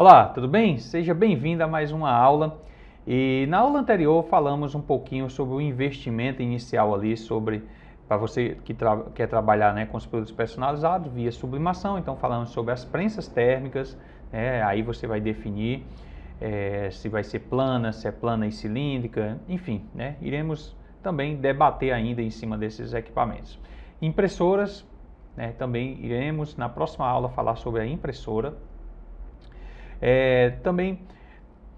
Olá, tudo bem? Seja bem-vindo a mais uma aula. E na aula anterior falamos um pouquinho sobre o investimento inicial ali, sobre para você que tra quer trabalhar né, com os produtos personalizados via sublimação. Então falamos sobre as prensas térmicas, né, aí você vai definir é, se vai ser plana, se é plana e cilíndrica, enfim, né, iremos também debater ainda em cima desses equipamentos. Impressoras, né, também iremos na próxima aula falar sobre a impressora é, também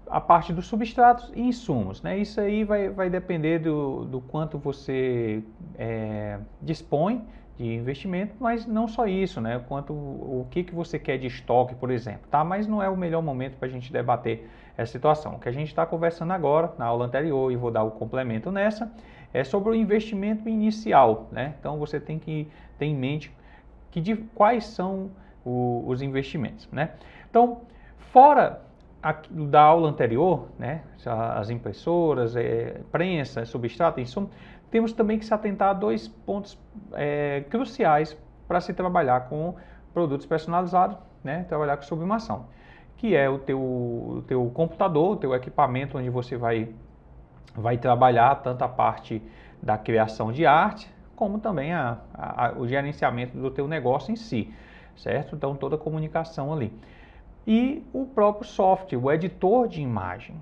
a parte dos substratos e insumos. Né? Isso aí vai, vai depender do, do quanto você é, dispõe de investimento, mas não só isso, né? quanto o que, que você quer de estoque, por exemplo. Tá? Mas não é o melhor momento para a gente debater essa situação. O que a gente está conversando agora, na aula anterior, e vou dar o complemento nessa, é sobre o investimento inicial. Né? Então você tem que ter em mente que de, quais são o, os investimentos. Né? Então, Fora a, da aula anterior, né, as impressoras, é, prensa, é substrato, insumo, temos também que se atentar a dois pontos é, cruciais para se trabalhar com produtos personalizados, né, trabalhar com sublimação, que é o teu, o teu computador, o teu equipamento onde você vai, vai trabalhar tanto a parte da criação de arte, como também a, a, o gerenciamento do teu negócio em si, certo? Então, toda a comunicação ali e o próprio software, o editor de imagem,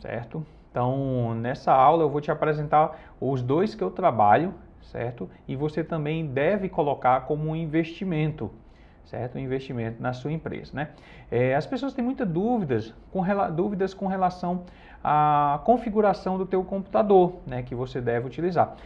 certo? Então, nessa aula eu vou te apresentar os dois que eu trabalho, certo? E você também deve colocar como um investimento, certo? Um investimento na sua empresa, né? É, as pessoas têm muitas dúvidas com, dúvidas com relação à configuração do teu computador, né? Que você deve utilizar.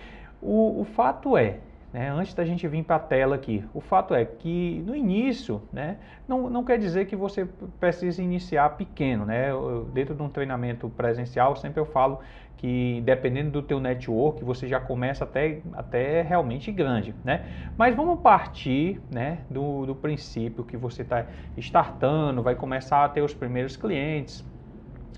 O, o fato é, né, antes da gente vir para a tela aqui. O fato é que no início, né, não, não quer dizer que você precise iniciar pequeno. Né? Eu, dentro de um treinamento presencial, sempre eu falo que dependendo do teu network, você já começa até, até realmente grande. Né? Mas vamos partir né, do, do princípio que você está startando, vai começar a ter os primeiros clientes.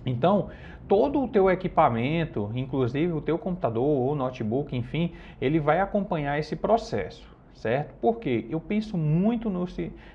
Então, todo o teu equipamento, inclusive o teu computador ou notebook, enfim, ele vai acompanhar esse processo, certo? Porque eu penso muito no,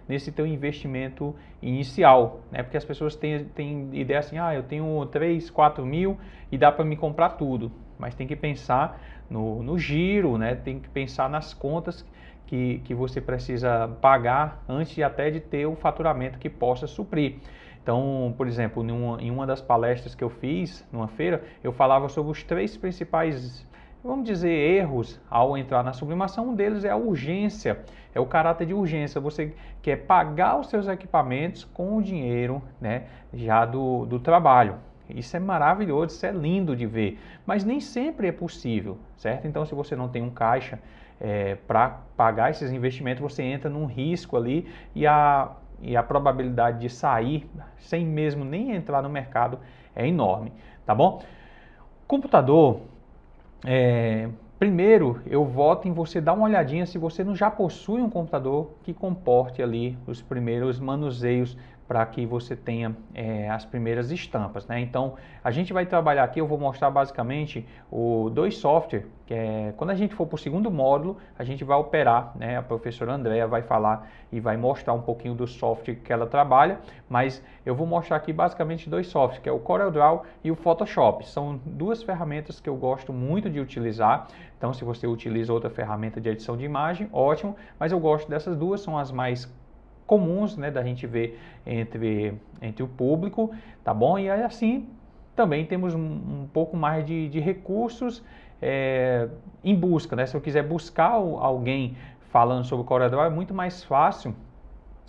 nesse teu investimento inicial, né? Porque as pessoas têm, têm ideia assim, ah, eu tenho 3, 4 mil e dá para me comprar tudo. Mas tem que pensar no, no giro, né? Tem que pensar nas contas que, que você precisa pagar antes até de ter o faturamento que possa suprir. Então, por exemplo, em uma das palestras que eu fiz numa feira, eu falava sobre os três principais, vamos dizer, erros ao entrar na sublimação. Um deles é a urgência, é o caráter de urgência. Você quer pagar os seus equipamentos com o dinheiro né, já do, do trabalho. Isso é maravilhoso, isso é lindo de ver, mas nem sempre é possível, certo? Então, se você não tem um caixa é, eh, para pagar esses investimentos, você entra num risco ali e a e a probabilidade de sair sem mesmo nem entrar no mercado é enorme, tá bom? Computador, é, primeiro eu voto em você dar uma olhadinha se você não já possui um computador que comporte ali os primeiros manuseios para que você tenha é, as primeiras estampas. Né? Então, a gente vai trabalhar aqui, eu vou mostrar basicamente o dois software, que é, quando a gente for para o segundo módulo, a gente vai operar, né? a professora Andrea vai falar e vai mostrar um pouquinho do software que ela trabalha, mas eu vou mostrar aqui basicamente dois softwares, que é o CorelDRAW e o Photoshop. São duas ferramentas que eu gosto muito de utilizar, então se você utiliza outra ferramenta de edição de imagem, ótimo, mas eu gosto dessas duas, são as mais comuns né, da gente ver entre, entre o público, tá bom? E aí, assim também temos um, um pouco mais de, de recursos é, em busca, né? Se eu quiser buscar alguém falando sobre o Corel é muito mais fácil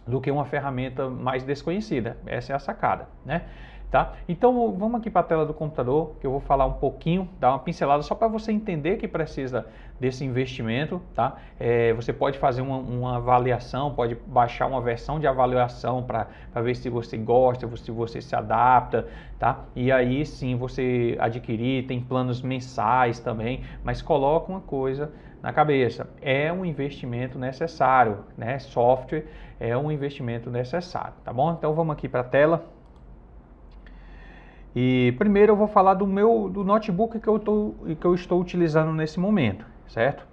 do que uma ferramenta mais desconhecida. Essa é a sacada, né? Tá? Então vamos aqui para a tela do computador que eu vou falar um pouquinho, dar uma pincelada só para você entender que precisa desse investimento. Tá? É, você pode fazer uma, uma, avaliação, pode baixar uma versão de avaliação para ver se você gosta, se você se adapta. Tá? E aí sim você adquirir, tem planos mensais também, mas coloca uma coisa na cabeça, é um investimento necessário, né? Software é um investimento necessário, tá bom? Então vamos aqui para a tela. E primeiro eu vou falar do meu do notebook que eu, tô, que eu estou utilizando nesse momento, certo?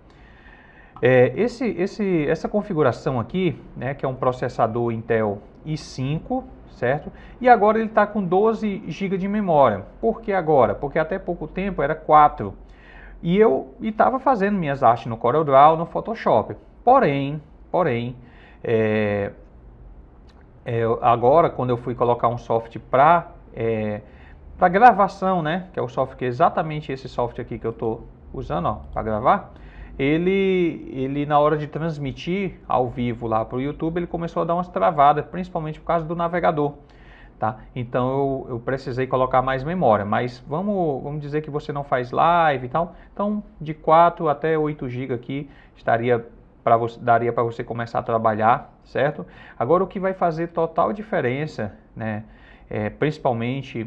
É, esse, esse, essa configuração aqui, né, que é um processador Intel i5, certo? E agora ele está com 12 GB de memória. Por que agora? Porque até pouco tempo era 4 e eu estava fazendo minhas artes no CorelDRAW, no Photoshop. Porém, porém, é, é, agora quando eu fui colocar um software para é, para gravação, né, que é o software, é exatamente esse software aqui que eu estou usando para gravar, ele, ele na hora de transmitir ao vivo lá para o YouTube, ele começou a dar umas travadas, principalmente por causa do navegador. Tá? Então eu, eu precisei colocar mais memória, mas vamos, vamos dizer que você não faz live e tal. Então de 4 até 8 GB aqui estaria para você, daria para você começar a trabalhar, certo? Agora o que vai fazer total diferença, né? É, principalmente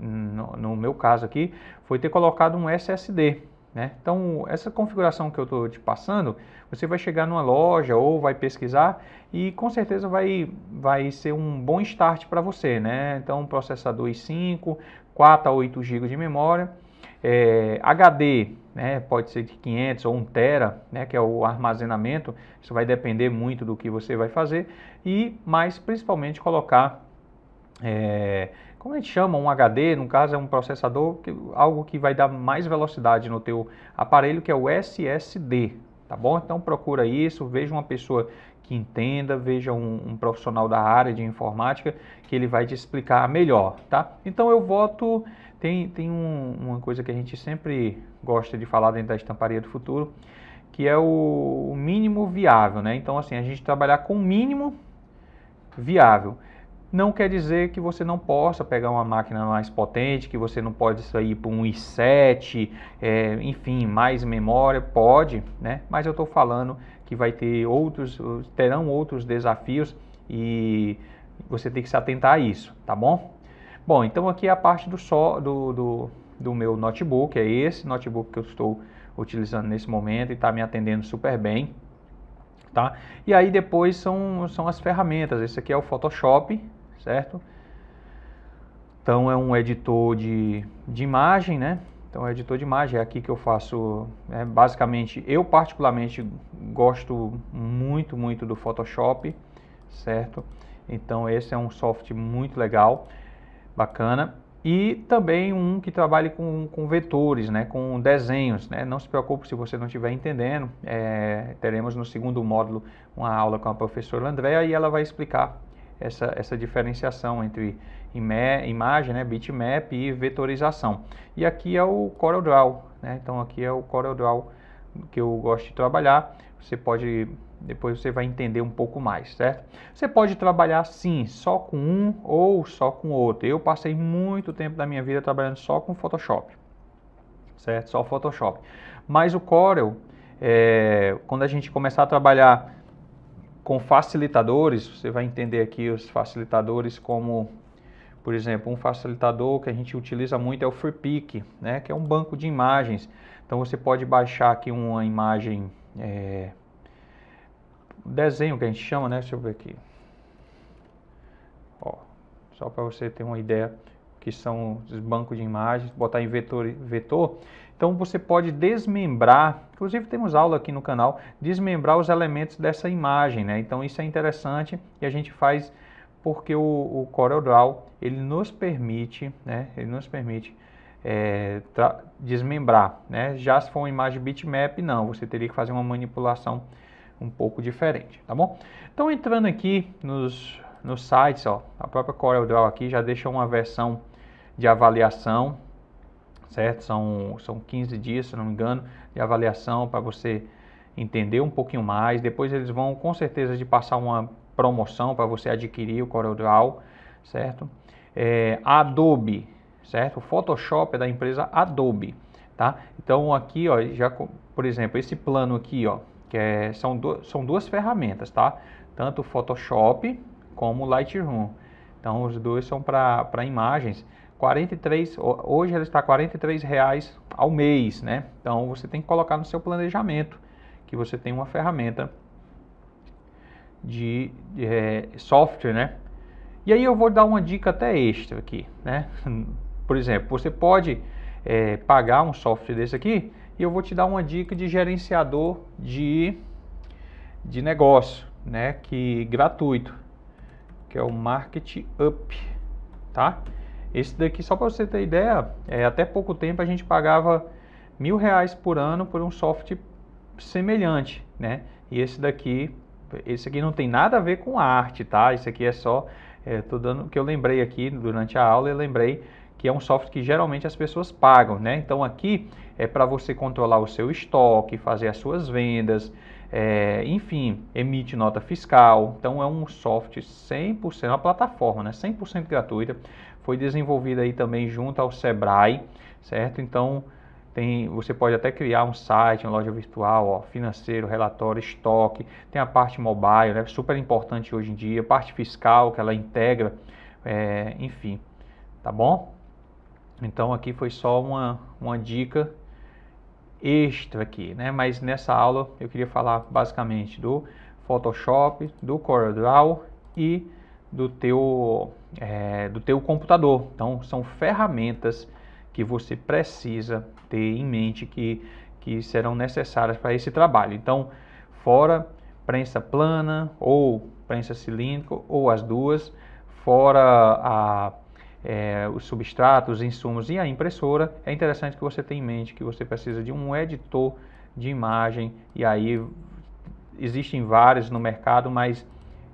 no, no meu caso aqui, foi ter colocado um SSD. Né? Então, essa configuração que eu estou te passando, você vai chegar numa loja ou vai pesquisar e com certeza vai, vai ser um bom start para você. Né? Então, processador i5, 4 a 8 GB de memória, é, HD, né, pode ser de 500 ou 1 tera, né, que é o armazenamento, isso vai depender muito do que você vai fazer, e mais principalmente colocar é, como a gente chama, um HD, no caso é um processador, que, algo que vai dar mais velocidade no teu aparelho, que é o SSD, tá bom? Então procura isso, veja uma pessoa que entenda, veja um, um, profissional da área de informática que ele vai te explicar melhor, tá? Então eu voto, tem, tem um, uma coisa que a gente sempre gosta de falar dentro da estamparia do futuro, que é o, o mínimo viável, né? Então assim, a gente trabalhar com o mínimo viável não quer dizer que você não possa pegar uma máquina mais potente, que você não pode sair para um i7, é, enfim, mais memória, pode, né? Mas eu estou falando que vai ter outros, terão outros desafios e você tem que se atentar a isso, tá bom? Bom, então aqui é a parte do, só, do, do, do meu notebook, é esse notebook que eu estou utilizando nesse momento e está me atendendo super bem, tá? E aí depois são, são as ferramentas, esse aqui é o Photoshop, certo? Então é um editor de, de imagem, né? Então é editor de imagem, é aqui que eu faço, é, basicamente, eu particularmente gosto muito, muito do Photoshop, certo? Então esse é um software muito legal, bacana. E também um que trabalhe com, com vetores, né, com desenhos. Né? Não se preocupe se você não estiver entendendo. É, teremos no segundo módulo uma aula com a professora Andréa e ela vai explicar essa, essa diferenciação entre imagem, né, bitmap e vetorização. E aqui é o CorelDRAW, né? então aqui é o CorelDRAW que eu gosto de trabalhar. Você pode, depois você vai entender um pouco mais, certo? Você pode trabalhar sim, só com um ou só com outro. Eu passei muito tempo da minha vida trabalhando só com Photoshop, certo? Só Photoshop. Mas o Corel, é, quando a gente começar a trabalhar com facilitadores, você vai entender aqui os facilitadores como, por exemplo, um facilitador que a gente utiliza muito é o FreePic, né, que é um banco de imagens. Então você pode baixar aqui uma imagem, é, desenho que a gente chama, né, deixa eu ver aqui. Ó, só para você ter uma ideia que são os bancos de imagens, botar em vetor, vetor então você pode desmembrar, inclusive temos aula aqui no canal, desmembrar os elementos dessa imagem, né? Então isso é interessante e a gente faz porque o, o CorelDRAW ele nos permite, né? Ele nos permite é, desmembrar, né? Já se for uma imagem bitmap, não, você teria que fazer uma manipulação um pouco diferente, tá bom? Então entrando aqui nos, nos sites, ó, a própria CorelDRAW aqui já deixa uma versão de avaliação certo? São, são 15 dias, se não me engano, de avaliação para você entender um pouquinho mais. Depois eles vão com certeza de passar uma promoção para você adquirir o CorelDRAW, certo? É, Adobe, certo? O Photoshop é da empresa Adobe, tá? Então aqui, ó, já por exemplo, esse plano aqui, ó, que é, são, do, são duas ferramentas, tá? Tanto o Photoshop como Lightroom. Então os dois são para imagens. 43, hoje ela está R$ reais ao mês, né? Então você tem que colocar no seu planejamento que você tem uma ferramenta de, de é, software, né? E aí eu vou dar uma dica até extra aqui, né? Por exemplo, você pode é, pagar um software desse aqui e eu vou te dar uma dica de gerenciador de, de negócio, né? Que gratuito, que é o Market Up, tá? Esse daqui, só para você ter ideia, é, até pouco tempo a gente pagava mil reais por ano por um software semelhante, né? E esse daqui, esse aqui não tem nada a ver com arte, tá? Esse aqui é só, é, tô dando que eu lembrei aqui durante a aula, eu lembrei que é um software que geralmente as pessoas pagam, né? Então aqui é para você controlar o seu estoque, fazer as suas vendas, é, enfim, emite nota fiscal. Então é um software 100%, uma plataforma, né, 100% gratuita. Foi desenvolvida aí também junto ao Sebrae, certo? Então tem, você pode até criar um site, uma loja virtual, ó, financeiro, relatório, estoque. Tem a parte mobile, né, super importante hoje em dia. Parte fiscal que ela integra, é, enfim, tá bom? Então aqui foi só uma, uma dica extra aqui, né? Mas nessa aula eu queria falar basicamente do Photoshop, do CorelDRAW e do teu, é, do teu computador. Então são ferramentas que você precisa ter em mente que, que serão necessárias para esse trabalho. Então, fora prensa plana ou prensa cilíndrica ou as duas, fora a é, os substratos, os insumos e a impressora, é interessante que você tenha em mente que você precisa de um editor de imagem e aí existem vários no mercado, mas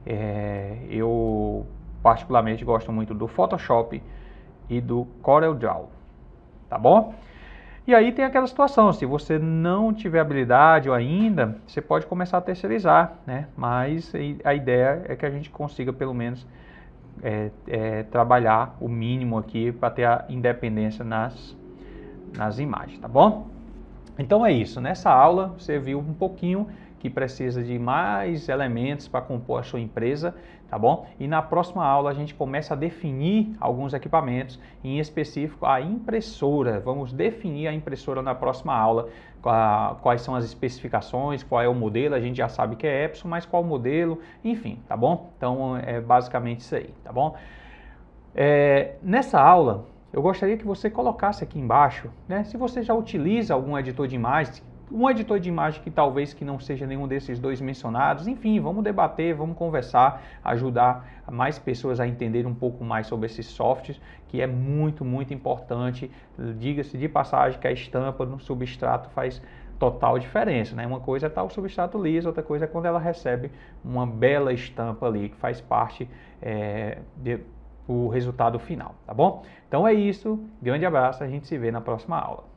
é, eu particularmente gosto muito do Photoshop e do CorelDRAW, tá bom? E aí tem aquela situação, se você não tiver habilidade ou ainda, você pode começar a terceirizar, né? Mas a ideia é que a gente consiga pelo menos é, é, trabalhar o mínimo aqui para ter a independência nas, nas imagens, tá bom? Então é isso, nessa aula você viu um pouquinho que precisa de mais elementos para compor a sua empresa, tá bom? E na próxima aula a gente começa a definir alguns equipamentos, em específico a impressora. Vamos definir a impressora na próxima aula, quais são as especificações, qual é o modelo, a gente já sabe que é Epson, mas qual o modelo, enfim, tá bom? Então é basicamente isso aí, tá bom? É, nessa aula, eu gostaria que você colocasse aqui embaixo, né? Se você já utiliza algum editor de imagens, um editor de imagem que talvez que não seja nenhum desses dois mencionados. Enfim, vamos debater, vamos conversar, ajudar mais pessoas a entender um pouco mais sobre esses softwares, que é muito, muito importante. Diga-se de passagem que a estampa no substrato faz total diferença, né? Uma coisa é tal substrato liso, outra coisa é quando ela recebe uma bela estampa ali que faz parte é, eh, do resultado final, tá bom? Então é isso, grande abraço, a gente se vê na próxima aula.